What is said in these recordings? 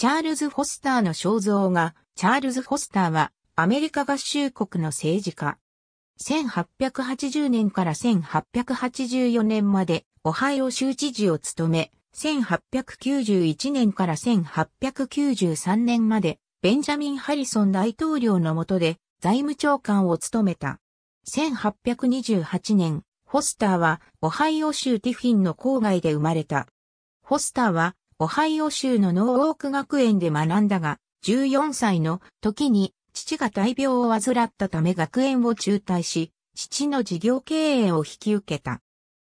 チャールズ・フォスターの肖像画、チャールズ・フォスターは、アメリカ合衆国の政治家。1880年から1884年まで、オハイオ州知事を務め、1891年から1893年まで、ベンジャミン・ハリソン大統領の下で、財務長官を務めた。1828年、フォスターは、オハイオ州ティフィンの郊外で生まれた。フォスターは、オハイオ州のノーーク学園で学んだが、14歳の時に父が大病を患ったため学園を中退し、父の事業経営を引き受けた。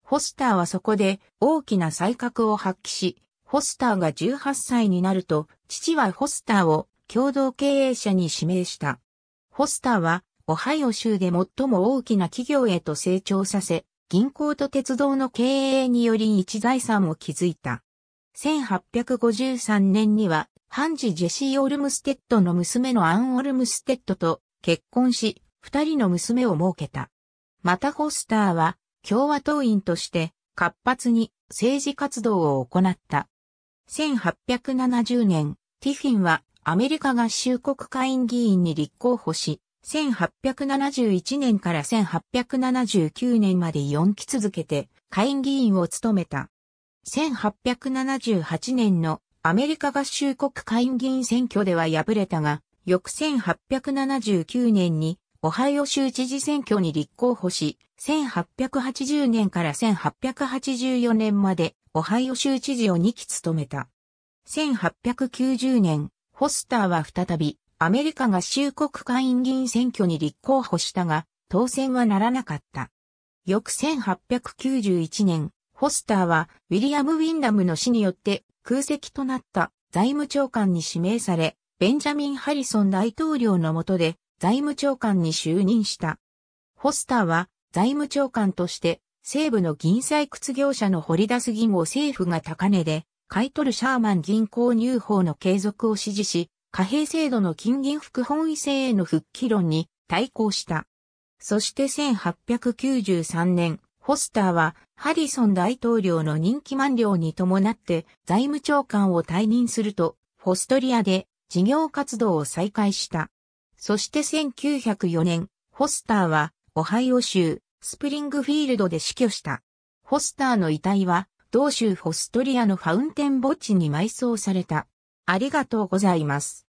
ホスターはそこで大きな才覚を発揮し、ホスターが18歳になると、父はホスターを共同経営者に指名した。ホスターは、オハイオ州で最も大きな企業へと成長させ、銀行と鉄道の経営により一財産を築いた。1853年には、ハンジ・ジェシー・オルムステッドの娘のアン・オルムステッドと結婚し、二人の娘を設けた。またホスターは、共和党員として活発に政治活動を行った。1870年、ティフィンはアメリカ合衆国会員議員に立候補し、1871年から1879年まで4期続けて会員議員を務めた。1878年のアメリカ合衆国会議員選挙では敗れたが、翌1879年にオハイオ州知事選挙に立候補し、1880年から1884年までオハイオ州知事を2期務めた。1890年、ホスターは再びアメリカ合衆国会議員選挙に立候補したが、当選はならなかった。翌1891年、ホスターはウィリアム・ウィンダムの死によって空席となった財務長官に指名され、ベンジャミン・ハリソン大統領の下で財務長官に就任した。ホスターは財務長官として西部の銀採掘業者の掘り出す銀を政府が高値で買い取るシャーマン銀行入法の継続を支持し、貨幣制度の金銀副本位制への復帰論に対抗した。そして1893年、ホスターはハリソン大統領の任期満了に伴って財務長官を退任すると、フォストリアで事業活動を再開した。そして1904年、ホスターはオハイオ州スプリングフィールドで死去した。ホスターの遺体は同州フォストリアのファウンテン墓地に埋葬された。ありがとうございます。